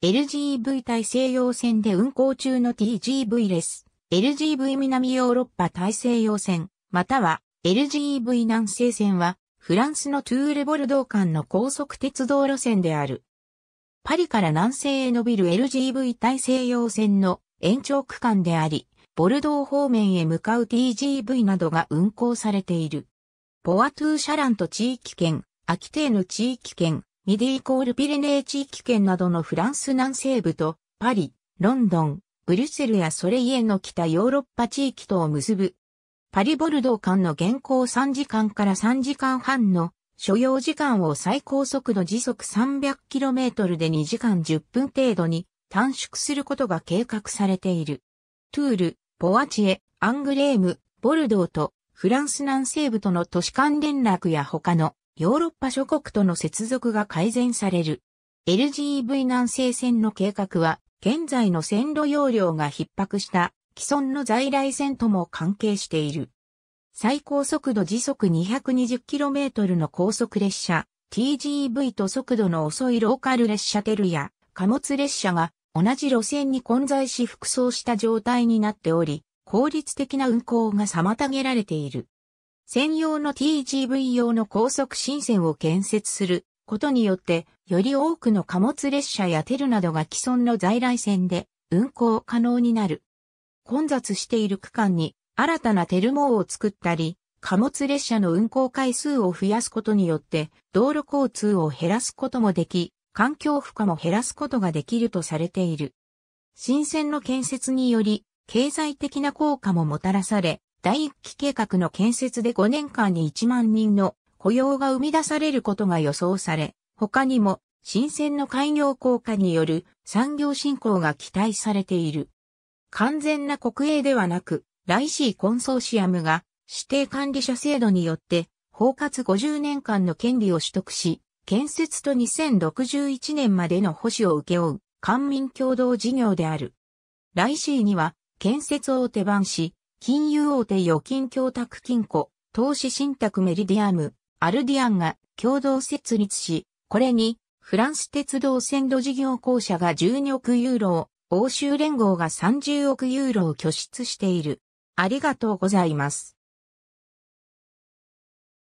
LGV 大西洋線で運行中の TGV レス、LGV 南ヨーロッパ大西洋線、または LGV 南西線は、フランスのトゥーレボルドー間の高速鉄道路線である。パリから南西へ伸びる LGV 大西洋線の延長区間であり、ボルドー方面へ向かう TGV などが運行されている。ポワトゥーシャラント地域圏、アキテーヌ地域圏、ミディイコールピレネー地域圏などのフランス南西部と、パリ、ロンドン、ブリュッセルやソレイエの北ヨーロッパ地域とを結ぶ。パリボルドー間の現行3時間から3時間半の所要時間を最高速度時速 300km で2時間10分程度に短縮することが計画されている。トゥール、ポアチエ、アングレーム、ボルドーとフランス南西部との都市間連絡や他のヨーロッパ諸国との接続が改善される。LGV 南西線の計画は、現在の線路容量が逼迫した既存の在来線とも関係している。最高速度時速 220km の高速列車 TGV と速度の遅いローカル列車テルや貨物列車が同じ路線に混在し服装した状態になっており、効率的な運行が妨げられている。専用の TGV 用の高速新線を建設することによって、より多くの貨物列車やテルなどが既存の在来線で運行可能になる。混雑している区間に新たなテル網を作ったり、貨物列車の運行回数を増やすことによって、道路交通を減らすこともでき、環境負荷も減らすことができるとされている。新線の建設により、経済的な効果ももたらされ、第一期計画の建設で5年間に1万人の雇用が生み出されることが予想され、他にも新鮮の開業効果による産業振興が期待されている。完全な国営ではなく、ライシーコンソーシアムが指定管理者制度によって包括50年間の権利を取得し、建設と2061年までの保守を請け負う官民共同事業である。ライシーには建設を手番し、金融大手預金協託金庫、投資信託メリディアム、アルディアンが共同設立し、これにフランス鉄道線路事業公社が12億ユーロを、欧州連合が30億ユーロを拠出している。ありがとうございます。